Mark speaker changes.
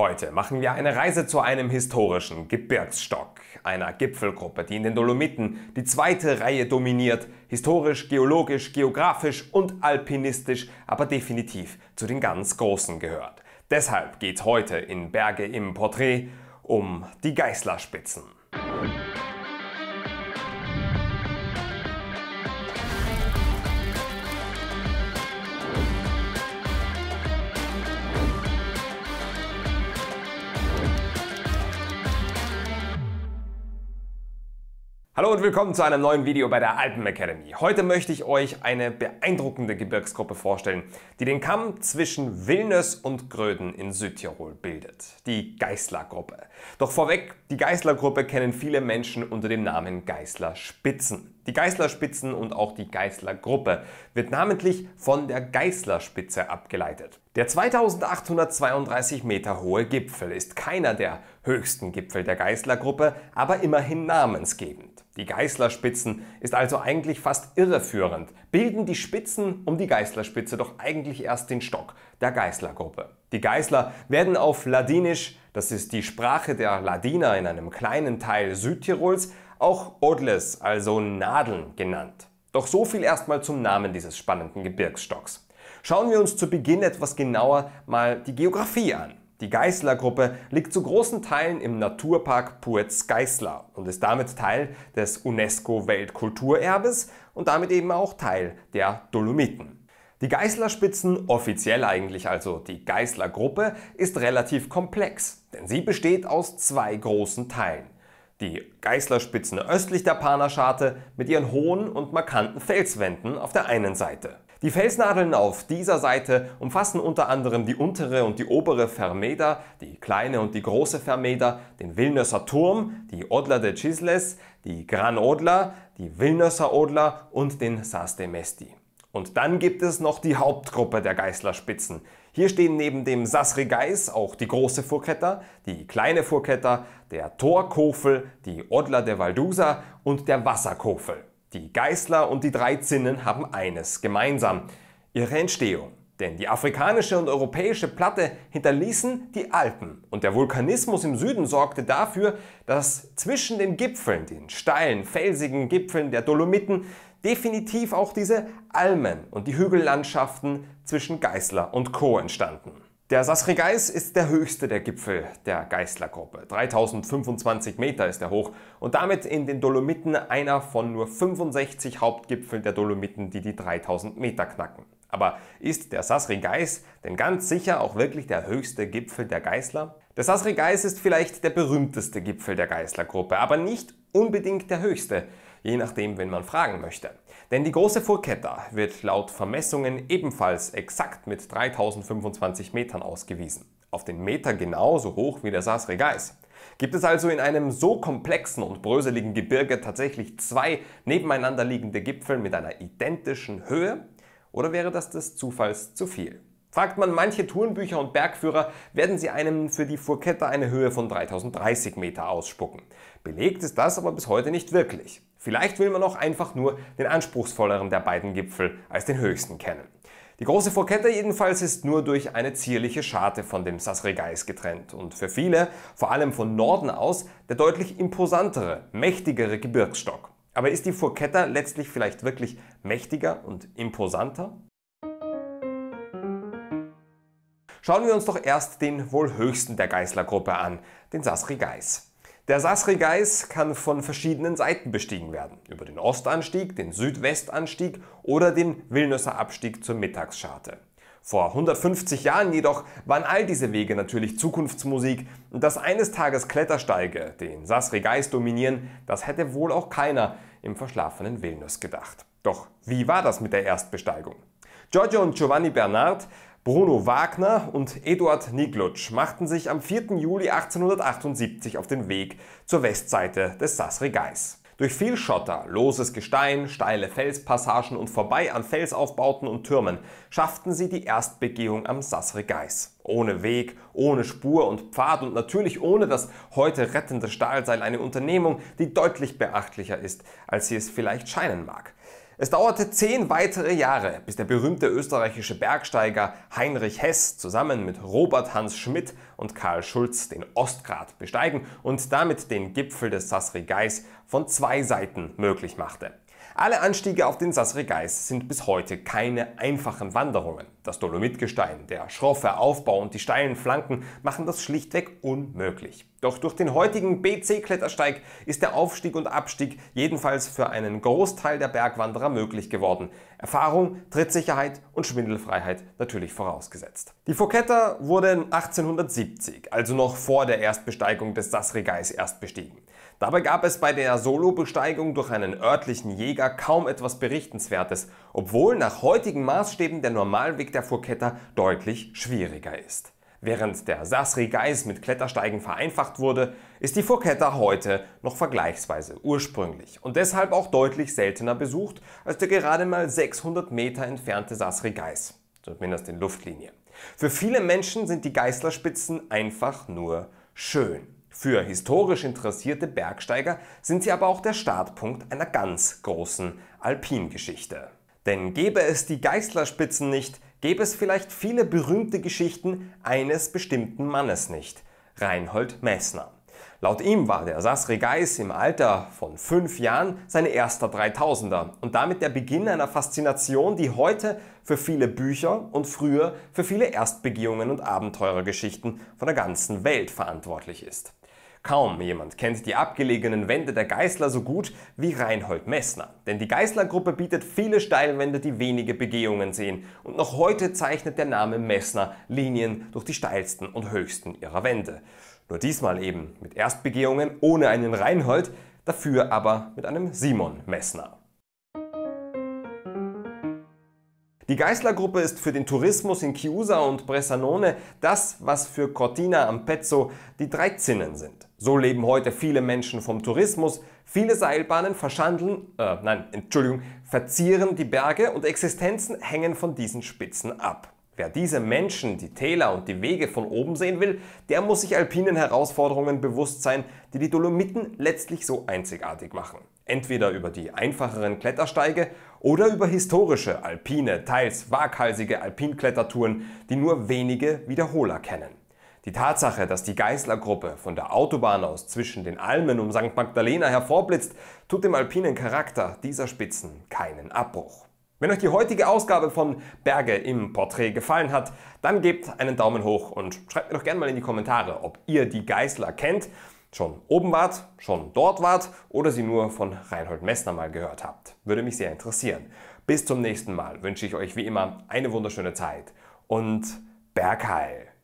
Speaker 1: Heute machen wir eine Reise zu einem historischen Gebirgsstock, einer Gipfelgruppe, die in den Dolomiten die zweite Reihe dominiert, historisch, geologisch, geografisch und alpinistisch, aber definitiv zu den ganz Großen gehört. Deshalb geht heute in Berge im Porträt um die Geißlerspitzen. Hallo und willkommen zu einem neuen Video bei der Alpen Academy. Heute möchte ich euch eine beeindruckende Gebirgsgruppe vorstellen, die den Kamm zwischen Vilnius und Gröden in Südtirol bildet. Die Geißler-Gruppe. Doch vorweg, die Geißler-Gruppe kennen viele Menschen unter dem Namen Geißler Spitzen. Die Geißlerspitzen und auch die Geißlergruppe wird namentlich von der Geißlerspitze abgeleitet. Der 2832 Meter hohe Gipfel ist keiner der höchsten Gipfel der Geißlergruppe, aber immerhin namensgebend. Die Geißlerspitzen ist also eigentlich fast irreführend, bilden die Spitzen um die Geißlerspitze doch eigentlich erst den Stock der Geißlergruppe. Die Geißler werden auf Ladinisch, das ist die Sprache der Ladiner in einem kleinen Teil Südtirols, auch Odles, also Nadeln genannt. Doch so viel erstmal zum Namen dieses spannenden Gebirgsstocks. Schauen wir uns zu Beginn etwas genauer mal die Geografie an. Die Geißler-Gruppe liegt zu großen Teilen im Naturpark Puetz-Geißler und ist damit Teil des UNESCO-Weltkulturerbes und damit eben auch Teil der Dolomiten. Die Geißler-Spitzen, offiziell eigentlich also die Geißler-Gruppe, ist relativ komplex, denn sie besteht aus zwei großen Teilen. Die Geißlerspitzen östlich der Panerscharte mit ihren hohen und markanten Felswänden auf der einen Seite. Die Felsnadeln auf dieser Seite umfassen unter anderem die untere und die obere Fermeda, die kleine und die große Fermeda, den Vilnösser Turm, die Odla de Chisles, die Gran Odla, die Vilnösser Odla und den Mesti. Und dann gibt es noch die Hauptgruppe der Geißlerspitzen. Hier stehen neben dem Sassri Geiß auch die große Furketter, die kleine Furketter, der Torkofel, die Odler de Valdusa und der Wasserkofel. Die Geißler und die drei Zinnen haben eines gemeinsam, ihre Entstehung. Denn die afrikanische und europäische Platte hinterließen die Alpen und der Vulkanismus im Süden sorgte dafür, dass zwischen den Gipfeln, den steilen, felsigen Gipfeln der Dolomiten, definitiv auch diese Almen und die Hügellandschaften zwischen Geißler und Co. entstanden. Der Sasri-Geiß ist der höchste der Gipfel der Geißlergruppe. 3025 Meter ist er hoch und damit in den Dolomiten einer von nur 65 Hauptgipfeln der Dolomiten, die die 3000 Meter knacken. Aber ist der Sasri-Geiß denn ganz sicher auch wirklich der höchste Gipfel der Geißler? Der Sasri-Geiß ist vielleicht der berühmteste Gipfel der Geißlergruppe, aber nicht unbedingt der höchste je nachdem, wenn man fragen möchte. Denn die große Furketta wird laut Vermessungen ebenfalls exakt mit 3025 Metern ausgewiesen. Auf den Meter genauso hoch wie der Sasre Geis. Gibt es also in einem so komplexen und bröseligen Gebirge tatsächlich zwei nebeneinander liegende Gipfel mit einer identischen Höhe? Oder wäre das des Zufalls zu viel? Fragt man manche Tourenbücher und Bergführer, werden sie einem für die Furketta eine Höhe von 3030 Meter ausspucken. Belegt ist das aber bis heute nicht wirklich. Vielleicht will man auch einfach nur den anspruchsvolleren der beiden Gipfel als den höchsten kennen. Die große Furketta jedenfalls ist nur durch eine zierliche Scharte von dem Sasregais getrennt und für viele, vor allem von Norden aus, der deutlich imposantere, mächtigere Gebirgsstock. Aber ist die Furketta letztlich vielleicht wirklich mächtiger und imposanter? Schauen wir uns doch erst den wohl höchsten der Geißlergruppe an, den Sasri Geiß. Der Sasri Geiß kann von verschiedenen Seiten bestiegen werden. Über den Ostanstieg, den Südwestanstieg oder den Wilnösser Abstieg zur Mittagsscharte. Vor 150 Jahren jedoch waren all diese Wege natürlich Zukunftsmusik und dass eines Tages Klettersteige den Sasri Geiß dominieren, das hätte wohl auch keiner im verschlafenen Vilnius gedacht. Doch wie war das mit der Erstbesteigung? Giorgio und Giovanni Bernard Bruno Wagner und Eduard Niglutsch machten sich am 4. Juli 1878 auf den Weg zur Westseite des Sassregais. Durch viel Schotter, loses Gestein, steile Felspassagen und vorbei an Felsaufbauten und Türmen schafften sie die Erstbegehung am Sassregeis. Ohne Weg, ohne Spur und Pfad und natürlich ohne das heute rettende Stahlseil eine Unternehmung, die deutlich beachtlicher ist, als sie es vielleicht scheinen mag. Es dauerte zehn weitere Jahre, bis der berühmte österreichische Bergsteiger Heinrich Hess zusammen mit Robert Hans Schmidt und Karl Schulz den Ostgrat besteigen und damit den Gipfel des Sassri Sassrigeis von zwei Seiten möglich machte. Alle Anstiege auf den Sassri Sassrigeis sind bis heute keine einfachen Wanderungen. Das Dolomitgestein, der schroffe Aufbau und die steilen Flanken machen das schlichtweg unmöglich. Doch durch den heutigen BC-Klettersteig ist der Aufstieg und Abstieg jedenfalls für einen Großteil der Bergwanderer möglich geworden. Erfahrung, Trittsicherheit und Schwindelfreiheit natürlich vorausgesetzt. Die Foketta wurden 1870, also noch vor der Erstbesteigung des Sassrigais, erst bestiegen. Dabei gab es bei der Solo-Besteigung durch einen örtlichen Jäger kaum etwas Berichtenswertes, obwohl nach heutigen Maßstäben der Normalweg der der Fourketter deutlich schwieriger ist. Während der Sasri Geis mit Klettersteigen vereinfacht wurde, ist die Fourketter heute noch vergleichsweise ursprünglich und deshalb auch deutlich seltener besucht als der gerade mal 600 Meter entfernte Sasri Geis, zumindest in Luftlinie. Für viele Menschen sind die Geißlerspitzen einfach nur schön. Für historisch interessierte Bergsteiger sind sie aber auch der Startpunkt einer ganz großen Alpingeschichte. Denn gäbe es die Geißlerspitzen nicht, gäbe es vielleicht viele berühmte Geschichten eines bestimmten Mannes nicht, Reinhold Messner. Laut ihm war der Sassre Geiß im Alter von fünf Jahren seine erster 3000er und damit der Beginn einer Faszination, die heute für viele Bücher und früher für viele Erstbegehungen und Abenteurergeschichten von der ganzen Welt verantwortlich ist. Kaum jemand kennt die abgelegenen Wände der Geißler so gut wie Reinhold Messner. Denn die Geißler-Gruppe bietet viele Steilwände, die wenige Begehungen sehen. Und noch heute zeichnet der Name Messner Linien durch die steilsten und höchsten ihrer Wände. Nur diesmal eben mit Erstbegehungen ohne einen Reinhold, dafür aber mit einem Simon Messner. Die Geißler-Gruppe ist für den Tourismus in Chiusa und Bressanone das, was für Cortina am Pezzo die drei Zinnen sind. So leben heute viele Menschen vom Tourismus. Viele Seilbahnen verschandeln, äh, nein, Entschuldigung, verzieren die Berge und Existenzen hängen von diesen Spitzen ab. Wer diese Menschen, die Täler und die Wege von oben sehen will, der muss sich alpinen Herausforderungen bewusst sein, die die Dolomiten letztlich so einzigartig machen. Entweder über die einfacheren Klettersteige oder über historische, alpine, teils waghalsige Alpinklettertouren, die nur wenige Wiederholer kennen. Die Tatsache, dass die Geißlergruppe von der Autobahn aus zwischen den Almen um St. Magdalena hervorblitzt, tut dem alpinen Charakter dieser Spitzen keinen Abbruch. Wenn euch die heutige Ausgabe von Berge im Porträt gefallen hat, dann gebt einen Daumen hoch und schreibt mir doch gerne mal in die Kommentare, ob ihr die Geißler kennt, schon oben wart, schon dort wart oder sie nur von Reinhold Messner mal gehört habt. Würde mich sehr interessieren. Bis zum nächsten Mal wünsche ich euch wie immer eine wunderschöne Zeit und Bergheil!